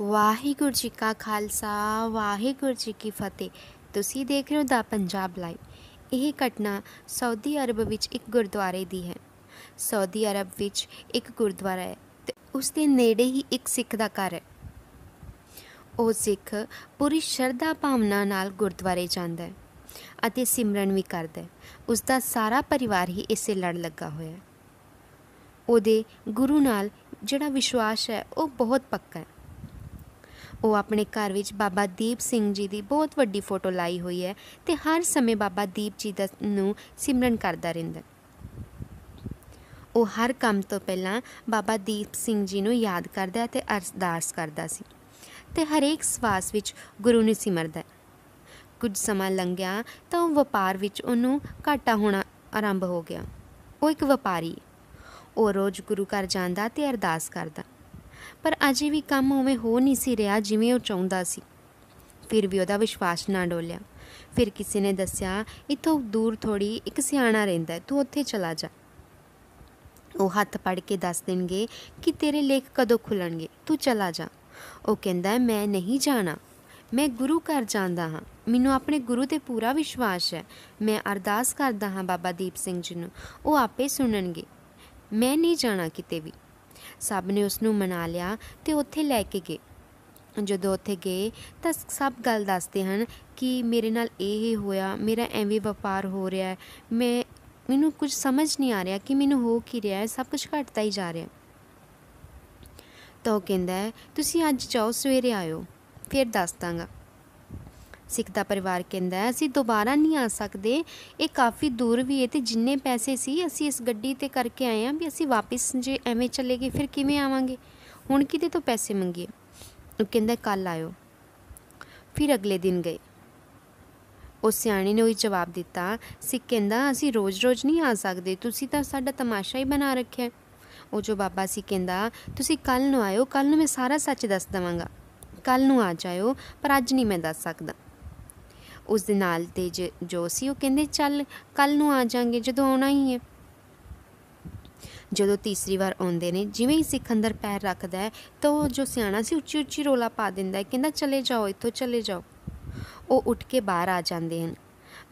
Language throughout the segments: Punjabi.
ਵਾਹਿਗੁਰੂ ਜੀ ਕਾ ਖਾਲਸਾ ਵਾਹਿਗੁਰੂ ਜੀ ਕੀ ਫਤਿਹ ਤੁਸੀਂ ਦੇਖ ਰਹੇ ਹੋ ਦਾ ਪੰਜਾਬ ਲਾਈਵ ਇਹ ਘਟਨਾ ਸਾਊਦੀ ਅਰਬ ਵਿੱਚ ਇੱਕ ਗੁਰਦੁਆਰੇ ਦੀ ਹੈ ਸਾਊਦੀ ਅਰਬ ਵਿੱਚ ਇੱਕ ਗੁਰਦੁਆਰਾ ਹੈ ਤੇ ਉਸ ਦੇ ਨੇੜੇ ਹੀ ਇੱਕ ਸਿੱਖ ਦਾ ਘਰ ਹੈ ਉਹ ਸਿੱਖ ਪੂਰੀ ਸ਼ਰਧਾ ਭਾਵਨਾ ਨਾਲ ਗੁਰਦੁਆਰੇ ਜਾਂਦਾ ਹੈ ਅਤੇ ਸਿਮਰਨ ਵੀ ਕਰਦਾ ਹੈ ਉਸ ਦਾ ਸਾਰਾ ਪਰਿਵਾਰ ਹੀ ਇਸੇ ਲੜ ਲੱਗਾ ਹੋਇਆ ਹੈ ਉਹਦੇ ਗੁਰੂ ਨਾਲ ਜਿਹੜਾ ਵਿਸ਼ਵਾਸ ਹੈ ਉਹ ਬਹੁਤ ਪੱਕਾ ਹੈ ਉਹ ਆਪਣੇ ਘਰ ਵਿੱਚ ਬਾਬਾ ਦੀਪ ਸਿੰਘ ਜੀ ਦੀ ਬਹੁਤ ਵੱਡੀ ਫੋਟੋ ਲਾਈ ਹੋਈ ਹੈ ਤੇ ਹਰ ਸਮੇਂ ਬਾਬਾ ਦੀਪ ਜੀ ਦਾ ਨੂੰ ਸਿਮਰਨ ਕਰਦਾ ਰਹਿੰਦਾ ਉਹ ਹਰ ਕੰਮ ਤੋਂ ਪਹਿਲਾਂ ਬਾਬਾ ਦੀਪ ਸਿੰਘ ਜੀ ਨੂੰ ਯਾਦ ਕਰਦਾ ਤੇ ਅਰਦਾਸ ਕਰਦਾ ਸੀ ਤੇ ਹਰੇਕ ਸਵਾਸ ਵਿੱਚ ਗੁਰੂ ਨੂੰ ਸਿਮਰਦਾ ਕੁਝ ਸਮਾਂ ਲੰਘਿਆ ਤਾਂ ਉਹ ਵਪਾਰ ਵਿੱਚ ਉਹਨੂੰ ਘਾਟਾ ਹੋਣਾ ਆਰੰਭ ਹੋ ਗਿਆ ਉਹ ਇੱਕ ਵਪਾਰੀ ਉਹ ਰੋਜ਼ ਗੁਰੂ ਘਰ ਜਾਂਦਾ ਤੇ ਅਰਦਾਸ ਕਰਦਾ ਪਰ ਅਜੇ ਵੀ ਕੰਮ ਉਵੇਂ ਹੋ ਨਹੀਂ ਸੀ ਰਿਹਾ ਜਿਵੇਂ ਉਹ ਚਾਹੁੰਦਾ ਸੀ ਫਿਰ ਵੀ ਉਹਦਾ ਵਿਸ਼ਵਾਸ ਨਾ ਡੋਲਿਆ ਫਿਰ ਕਿਸੇ ਨੇ ਦੱਸਿਆ ਇਥੋਂ ਦੂਰ ਥੋੜੀ ਇੱਕ ਸਿਆਣਾ ਰਹਿੰਦਾ ਤੂੰ ਉੱਥੇ ਚਲਾ ਜਾ ਉਹ ਹੱਥ ਪੜ ਕੇ ਦੱਸ ਦੇਣਗੇ ਕਿ ਤੇਰੇ ਲੇਖ ਕਦੋਂ ਖੁੱਲਣਗੇ ਤੂੰ ਚਲਾ ਜਾ ਉਹ ਕਹਿੰਦਾ ਮੈਂ ਨਹੀਂ ਜਾਣਾ ਮੈਂ ਗੁਰੂ ਘਰ ਜਾਂਦਾ ਹਾਂ ਮੈਨੂੰ ਆਪਣੇ ਗੁਰੂ ਤੇ ਪੂਰਾ ਵਿਸ਼ਵਾਸ ਹੈ ਮੈਂ ਅਰਦਾਸ ਕਰਦਾ ਹਾਂ ਬਾਬਾ ਦੀਪ ਸਿੰਘ ਜੀ ਨੂੰ ਉਹ ਆਪੇ ਸੁਣਨਗੇ ਮੈਂ ਨਹੀਂ ਜਾਣਾ ਕਿਤੇ ਵੀ ਸਭ ਨੇ ਉਸ ਨੂੰ ਮਨਾ ਲਿਆ ਤੇ ਉੱਥੇ ਲੈ ਕੇ ਗਏ ਜਦੋਂ ਉੱਥੇ ਗਏ ਤਾਂ ਸਭ ਗੱਲ ਦੱਸਦੇ ਹਨ ਕਿ ਮੇਰੇ ਨਾਲ ਇਹ ਹੋਇਆ ਮੇਰਾ ਐਵੇਂ ਵਪਾਰ ਹੋ ਰਿਹਾ ਮੈਂ ਮੈਨੂੰ ਕੁਝ ਸਮਝ ਨਹੀਂ ਆ ਰਿਹਾ ਕਿ ਮੈਨੂੰ ਹੋ ਕੀ ਰਿਹਾ ਹੈ ਸਭ ਕੁਝ ਘਟਦਾ ਹੀ ਜਾ ਰਿਹਾ ਤਾਂ ਉਹ ਕਹਿੰਦਾ ਤੁਸੀਂ ਅੱਜ ਜਾਓ ਸਵੇਰੇ ਆਇਓ ਫਿਰ ਦੱਸ ਦਾਂਗਾ ਸਿੱਖ ਦਾ ਪਰਿਵਾਰ ਕਹਿੰਦਾ ਹੈ ਅਸੀਂ ਦੁਬਾਰਾ ਨਹੀਂ ਆ ਸਕਦੇ ਇਹ ਕਾਫੀ ਦੂਰ ਵੀ ਹੈ ਤੇ ਜਿੰਨੇ ਪੈਸੇ ਸੀ ਅਸੀਂ ਇਸ ਗੱਡੀ ਤੇ ਕਰਕੇ ਆਏ ਆਂ ਵੀ ਅਸੀਂ ਵਾਪਸ ਜੇ ਐਵੇਂ ਚੱਲੇ ਗਏ ਫਿਰ ਕਿਵੇਂ ਆਵਾਂਗੇ ਹੁਣ ਕਿਤੇ ਤੋਂ ਪੈਸੇ ਮੰਗੀਏ ਉਹ ਕਹਿੰਦਾ ਕੱਲ ਆਇਓ ਫਿਰ ਅਗਲੇ ਦਿਨ ਗਏ ਉਹ ਸਿਆਣੀ ਨੇ ਉਹੀ ਜਵਾਬ ਦਿੱਤਾ ਸਿੱਖ ਕਹਿੰਦਾ ਅਸੀਂ ਰੋਜ਼-ਰੋਜ਼ ਨਹੀਂ ਆ ਸਕਦੇ ਤੁਸੀਂ ਤਾਂ ਸਾਡਾ ਤਮਾਸ਼ਾ ਹੀ ਬਣਾ ਰੱਖਿਆ ਉਹ ਜੋ ਬਾਬਾ ਸੀ ਕਹਿੰਦਾ ਤੁਸੀਂ ਕੱਲ ਨੂੰ ਆਇਓ ਕੱਲ ਨੂੰ ਮੈਂ ਸਾਰਾ ਸੱਚ ਦੱਸ ਦਵਾਂਗਾ ਕੱਲ ਨੂੰ ਆ ਜਾਇਓ ਪਰ ਅੱਜ ਨਹੀਂ ਮੈਂ ਦੱਸ ਸਕਦਾ ਉਸ ਦੇ ਨਾਲ ਤੇ ਜੋ ਸੀ ਉਹ ਕਹਿੰਦੇ ਚੱਲ ਕੱਲ ਨੂੰ ਆ ਜਾਾਂਗੇ ਜਦੋਂ ਆਉਣਾ ਹੀ ਹੈ ਜਦੋਂ ਤੀਸਰੀ ਵਾਰ ਆਉਂਦੇ ਨੇ ਜਿਵੇਂ ਹੀ ਸਿਕੰਦਰ ਪੈਰ ਰੱਖਦਾ ਹੈ ਤਾਂ ਉਹ ਜੋ ਸਿਆਣਾ ਸੀ ਉੱਚੀ ਉੱਚੀ ਰੋਲਾ ਪਾ ਦਿੰਦਾ ਹੈ ਕਹਿੰਦਾ ਚਲੇ ਜਾਓ ਇੱਥੋਂ ਚਲੇ ਜਾਓ ਉਹ ਉੱਠ ਕੇ ਬਾਹਰ ਆ ਜਾਂਦੇ ਹਨ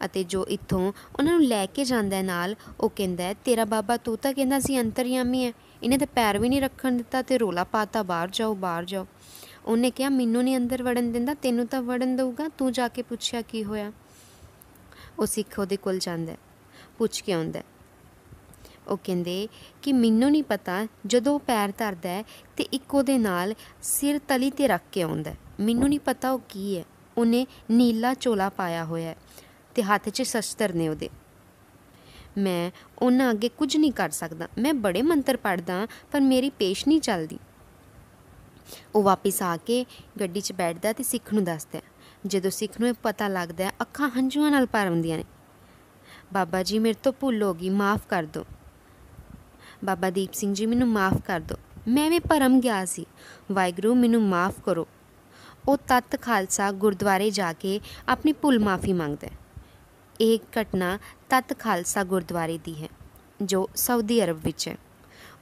ਅਤੇ ਜੋ ਇੱਥੋਂ ਉਹਨਾਂ ਨੂੰ ਲੈ ਕੇ ਜਾਂਦਾ ਨਾਲ ਉਹ ਕਹਿੰਦਾ ਤੇਰਾ ਬਾਬਾ ਤੂੰ ਤਾਂ ਕਹਿੰਦਾ ਸੀ ਅੰਤਰੀਆਮੀ ਹੈ ਇਹਨੇ ਤਾਂ ਪੈਰ ਵੀ ਨਹੀਂ ਰੱਖਣ ਦਿੱਤਾ ਤੇ ਰੋਲਾ ਪਾਤਾ ਬਾਹਰ ਜਾਓ ਬਾਹਰ ਜਾਓ ਉਹਨੇ ਕਿਹਾ ਮੈਨੂੰ ਨਹੀਂ ਅੰਦਰ ਵੜਨ ਦਿੰਦਾ ਤੈਨੂੰ ਤਾਂ ਵੜਨ ਦਊਗਾ ਤੂੰ ਜਾ ਕੇ ਪੁੱਛਿਆ ਕੀ ਹੋਇਆ ਉਹ ਸਿੱਖ ਉਹਦੇ ਕੋਲ ਜਾਂਦਾ ਪੁੱਛ ਕੇ ਆਉਂਦਾ ਉਹ ਕਹਿੰਦੇ ਕਿ ਮੈਨੂੰ ਨਹੀਂ ਪਤਾ ਜਦੋਂ ਪੈਰ ਧਰਦਾ ਹੈ ਤੇ ਇੱਕੋ ਦੇ ਨਾਲ ਸਿਰ ਤਲੀ ਤੇ ਰੱਖ ਕੇ ਆਉਂਦਾ ਮੈਨੂੰ ਨਹੀਂ ਪਤਾ ਉਹ ਕੀ ਹੈ ਉਹਨੇ ਨੀਲਾ ਚੋਲਾ ਪਾਇਆ ਹੋਇਆ ਹੈ ਤੇ ਹੱਥ 'ਚ ਸ਼ਸਤਰ ਨੇ ਉਹਦੇ ਮੈਂ ਉਹਨਾਂ ਅੱਗੇ ਕੁਝ ਨਹੀਂ ਕਰ ਸਕਦਾ ਮੈਂ ਬੜੇ ਮੰਤਰ ਪੜਦਾ ਪਰ ਮੇਰੀ ਪੇਸ਼ ਨਹੀਂ ਚੱਲਦੀ ਉਹ ਵਾਪਿਸ ਆ ਕੇ ਗੱਡੀ 'ਚ ਬੈਠਦਾ ਤੇ ਸਿੱਖ ਨੂੰ ਦੱਸਦਾ ਜਦੋਂ ਸਿੱਖ ਨੂੰ ਇਹ ਪਤਾ ਲੱਗਦਾ ਅੱਖਾਂ ਹੰਝੂਆਂ ਨਾਲ ਭਰ ਆਉਂਦੀਆਂ ਨੇ ਬਾਬਾ ਜੀ ਮੇਰੇ ਤੋਂ ਭੁੱਲ ਹੋ ਗਈ ਮਾਫ ਕਰ ਦਿਓ ਬਾਬਾ ਦੀਪ ਸਿੰਘ ਜੀ ਮੈਨੂੰ ਮਾਫ ਕਰ ਦਿਓ ਮੈਂ ਵੀ ਭਰਮ ਗਿਆ ਸੀ ਵਾਹਿਗੁਰੂ ਮੈਨੂੰ ਮਾਫ ਕਰੋ ਉਹ ਤਤ ਖਾਲਸਾ ਗੁਰਦੁਆਰੇ ਜਾ ਕੇ ਆਪਣੀ ਭੁੱਲ ਮਾਫੀ ਮੰਗਦਾ ਇਹ ਘਟਨਾ ਤਤ ਖਾਲਸਾ ਗੁਰਦੁਆਰੇ ਦੀ ਹੈ ਜੋ ਸਾਊਦੀ ਅਰਬ ਵਿੱਚ ਹੈ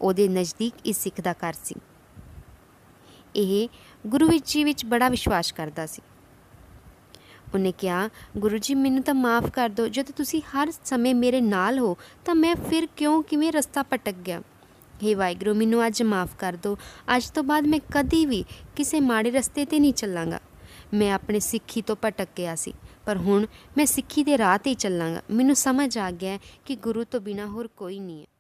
ਉਹਦੇ ਨਜ਼ਦੀਕ ਇਸ ਸਿੱਖ ਦਾ ਘਰ ਸੀ ਇਹ ਗੁਰੂ ਵਿੱਚ ਜੀ ਵਿੱਚ ਬੜਾ ਵਿਸ਼ਵਾਸ ਕਰਦਾ ਸੀ ਉਹਨੇ ਕਿਹਾ ਗੁਰੂ ਜੀ ਮੈਨੂੰ ਤਾਂ ਮਾਫ ਕਰ ਦਿਓ ਜਦ ਤੁਸੀਂ ਹਰ ਸਮੇਂ ਮੇਰੇ ਨਾਲ ਹੋ ਤਾਂ ਮੈਂ ਫਿਰ ਕਿਉਂ ਕਿਵੇਂ ਰਸਤਾ ਭਟਕ ਗਿਆ ਹੇ ਵਾਹਿਗੁਰੂ ਮੈਨੂੰ ਅੱਜ ਮਾਫ ਕਰ ਦਿਓ ਅੱਜ ਤੋਂ ਬਾਅਦ ਮੈਂ ਕਦੀ ਵੀ ਕਿਸੇ ਮਾੜੇ ਰਸਤੇ ਤੇ ਨਹੀਂ ਚੱਲਾਂਗਾ ਮੈਂ ਆਪਣੇ ਸਿੱਖੀ ਤੋਂ ਭਟਕ ਗਿਆ ਸੀ ਪਰ ਹੁਣ ਮੈਂ ਸਿੱਖੀ ਦੇ ਰਾਹ ਤੇ ਚੱਲਾਂਗਾ ਮੈਨੂੰ ਸਮਝ ਆ ਗਿਆ ਕਿ ਗੁਰੂ ਤੋਂ ਬਿਨਾ ਹੋਰ ਕੋਈ ਨਹੀਂ ਹੈ